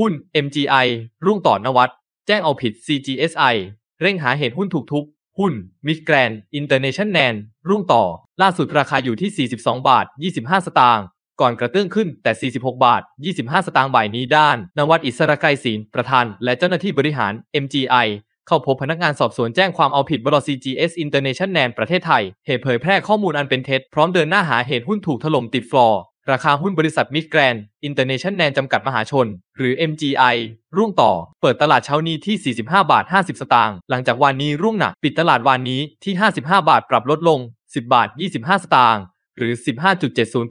หุ้น MGI รุ่งต่อ นวัตแจ้งเอาผิด CGSI เร่งหาเหตุหุ้นถูกทุบ หุ้นมิสแกรนอินเตอร์เนชั่นแนนรุ่งต่อ ล่าสุดราคาอยู่ที่ 42 บาท 25 สตางค์ ก่อนกระเตื้องขึ้นแต่ 46 บาท 25 สตางค์ บ่ายนี้ด้าน นวัดอิสระไกรศีลประธาน และเจ้าหน้าที่บริหาร MGI เข้าพบพนักงานสอบสวนแจ้งความเอาผิดบริษัท CGS International ประเทศไทย เหตุเผยแพร่ข้อมูลอันเป็นเท็จพร้อมเดินหน้าหาเหตุหุ้นถูกถล่มติดฟลอร์ราคาหุ้นบริษัทมิดแกรนอินเตอร์เนชั่นแนลจำกัดมหาชน หรือ MGI ร่วงต่อ เปิดตลาดเช้านี้ที่ 45 บาท 50 สตางค์ หลังจากวันนี้ร่วงหนัก ปิดตลาดวันนี้ที่ 55 บาท ปรับลดลง 10 บาท 25 สตางค์ หรือ 15.70%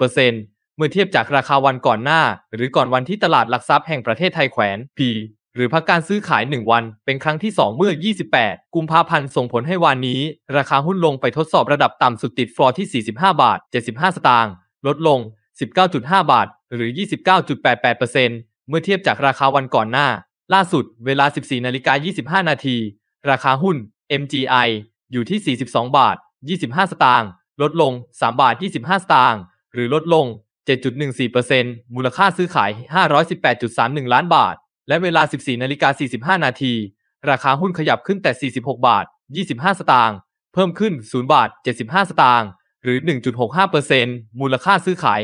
เมื่อเทียบจากราคาวันก่อนหน้า หรือก่อนวันที่ตลาดหลักทรัพย์แห่งประเทศไทยแขวน P หรือพักการซื้อขาย 1 วัน เป็นครั้งที่2เมื่อ 28 กุมภาพันธ์ ส่งผลให้วันนี้ ราคาหุ้นลงไปทดสอบระดับต่ำสุดติดฟลอร์ที่ 45 บาท 75 สตางค์ ลดลง19.5 บาท หรือ 29.88%เมื่อเทียบจากราคาวันก่อนหน้า ล่าสุดเวลา 14นาฬิกา25 นาที ราคาหุ้น MGI อยู่ที่ 42 บาท 25 สตางค์ ลดลง 3 บาท 25 สตางค์ หรือลดลง 7.14%มูลค่าซื้อขาย 518.31 ล้านบาท และเวลา 14นาฬิกา45 นาที ราคาหุ้นขยับขึ้นแต่ 46 บาท 25 สตางค์ เพิ่มขึ้น0บาท75 สตางค์หรือ 1.65%มูลค่าซื้อขาย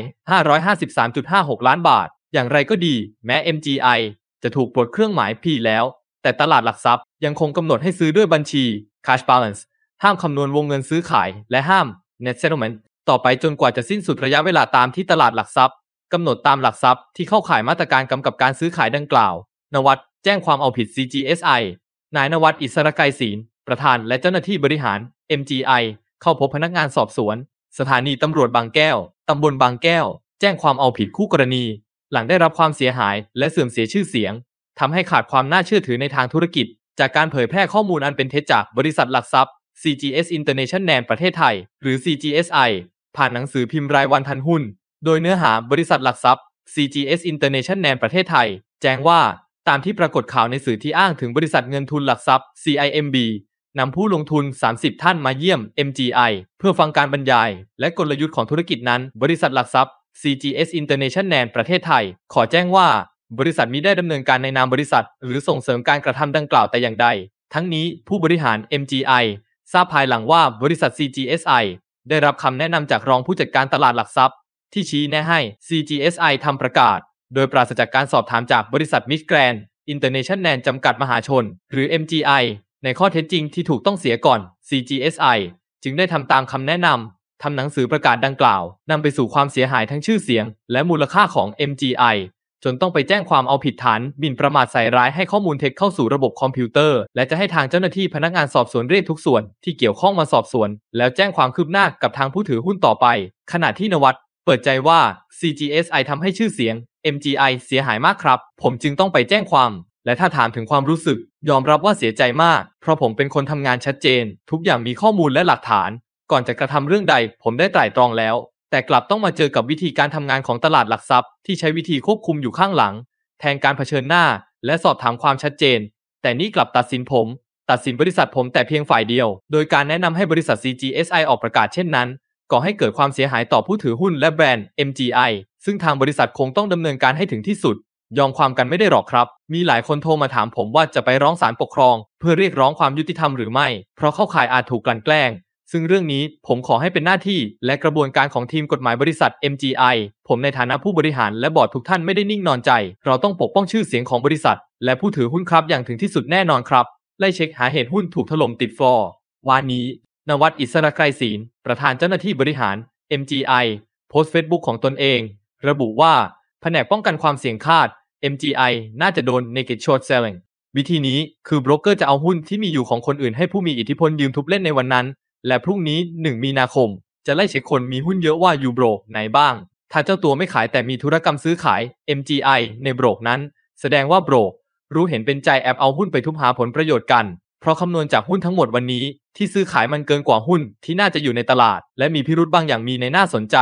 553.56 ล้านบาท อย่างไรก็ดี แม้ MGI จะถูกปลดเครื่องหมาย P แล้ว แต่ตลาดหลักทรัพย์ยังคงกำหนดให้ซื้อด้วยบัญชี cash balance ห้ามคำนวณวงเงินซื้อขาย และห้าม net settlement ต่อไปจนกว่าจะสิ้นสุดระยะเวลาตามที่ตลาดหลักทรัพย์กำหนดตามหลักทรัพย์ ที่เข้าข่ายมาตรการกำกับการซื้อขายดังกล่าว นวัดแจ้งความเอาผิด CGSI นายนวัดอิสระไกรศีลประธานและเจ้าหน้าที่บริหาร MGI เข้าพบพนักงานสอบสวน สถานีตำรวจบางแก้ว ตำบลบางแก้ว แจ้งความเอาผิดคู่กรณี หลังได้รับความเสียหายและเสื่อมเสียชื่อเสียง ทำให้ขาดความน่าเชื่อถือในทางธุรกิจ จากการเผยแพร่ข้อมูลอันเป็นเท็จจากบริษัทหลักทรัพย์ CGS International ประเทศไทย หรือ CGSI ผ่านหนังสือพิมพ์รายวันทันหุ้น โดยเนื้อหาบริษัทหลักทรัพย์ CGS International ประเทศไทย แจ้งว่า ตามที่ปรากฏข่าวในสื่อที่อ้างถึงบริษัทเงินทุนหลักทรัพย์ CIMB นำผู้ลงทุน 30 ท่านมาเยี่ยม MGI เพื่อฟังการบรรยาย และกลยุทธ์ของธุรกิจนั้น บริษัทหลักทรัพย์ CGS International ประเทศไทย ขอแจ้งว่า บริษัทมิได้ดำเนินการในนามบริษัท หรือส่งเสริมการกระทำดังกล่าวแต่อย่างใด ทั้งนี้ผู้บริหาร MGI ทราบภายหลังว่าบริษัท CGSI ได้รับคำแนะนำจากรองผู้จัดการตลาดหลักทรัพย์ ที่ชี้แนะให้ CGSI ทำประกาศ โดยปราศจากการสอบถามจากบริษัทมิสแกรนอินเตอร์เนชั่นแนจำกัดมหาชน หรือ MGI ในข้อเท็จจริงที่ถูกต้องเสียก่อน CGSI จึงได้ทำตามคำแนะนำทำหนังสือประกาศดังกล่าวนำไปสู่ความเสียหายทั้งชื่อเสียง และมูลค่าของ MGI จนต้องไปแจ้งความเอาผิดฐาน บินประมาทใส่ร้ายให้ข้อมูลเท็จเข้าสู่ระบบคอมพิวเตอร์และจะให้ทางเจ้าหน้าที่พนักงานสอบสวนเรียกทุกส่วนที่เกี่ยวข้องมาสอบสวนแล้วแจ้งความคืบหน้ากับทางผู้ถือหุ้นต่อไป ขณะที่นวัดเปิดใจว่า CGSI ทำให้ชื่อเสียง MGI เสียหายมากครับ ผมจึงต้องไปแจ้งความและถ้าถามถึงความรู้สึก ยอมรับว่าเสียใจมาก เพราะผมเป็นคนทำงานชัดเจน ทุกอย่างมีข้อมูลและหลักฐาน ก่อนจะกระทำเรื่องใดผมได้ไตร่ตรองแล้ว แต่กลับต้องมาเจอกับวิธีการทำงานของตลาดหลักทรัพย์ที่ใช้วิธีควบคุมอยู่ข้างหลัง แทนการเผชิญหน้า และสอบถามความชัดเจน แต่นี่กลับตัดสินผม ตัดสินบริษัทผม แต่เพียงฝ่ายเดียว โดยการแนะนำให้บริษัท CGSI ออกประกาศเช่นนั้นก่อให้เกิดความเสียหายต่อผู้ถือหุ้นและแบรนด์ MGI ซึ่งทางบริษัทคงต้องดำเนินการให้ถึงที่สุดยอมความกันไม่ได้หรอกครับ มีหลายคนโทรมาถามผมว่าจะไปร้องศาลปกครอง เพื่อเรียกร้องความยุติธรรมหรือไม่ เพราะเข้าข่ายอาจถูกกลั่นแกล้ง ซึ่งเรื่องนี้ผมขอให้เป็นหน้าที่และกระบวนการของทีมกฎหมายบริษัท MGI ผมในฐานะผู้บริหารและบอร์ดทุกท่านไม่ได้นิ่งนอนใจ เราต้องปกป้องชื่อเสียงของบริษัท และผู้ถือหุ้นครับอย่างถึงที่สุดแน่นอนครับ ไล่เช็คหาเหตุหุ้นถูกถล่มติดฟอร์วันนี้ นวัดอิสระไกรศีล ประธานเจ้าหน้าที่บริหาร MGI โพสต์เฟซบุ๊กของตนเอง ระบุว่าแผนกป้องกันความเสี่ยงคาด MGI น่าจะโดน naked short selling วิธีนี้คือบรกเกอร์จะเอาหุ้นที่มีอยู่ของคนอื่นให้ผู้มีอิทธิพลยืมทุบเล่นในวันนั้น และพรุ่งนี้ 1 มีนาคม จะไล่เช็คคนมีหุ้นเยอะว่าอยู่โบรกไหนบ้าง ถ้าเจ้าตัวไม่ขายแต่มีธุรกรรมซื้อขาย MGI ในโบรกนั้น แสดงว่าโบรก รู้เห็นเป็นใจแอบเอาหุ้นไปทุบหาผลประโยชน์กัน เพราะคำนวณจากหุ้นทั้งหมดวันนี้ ที่ซื้อขายมันเกินกว่าหุ้น ที่น่าจะอยู่ในตลาด และมีพิรุธบางอย่างมีในน่าสนใจ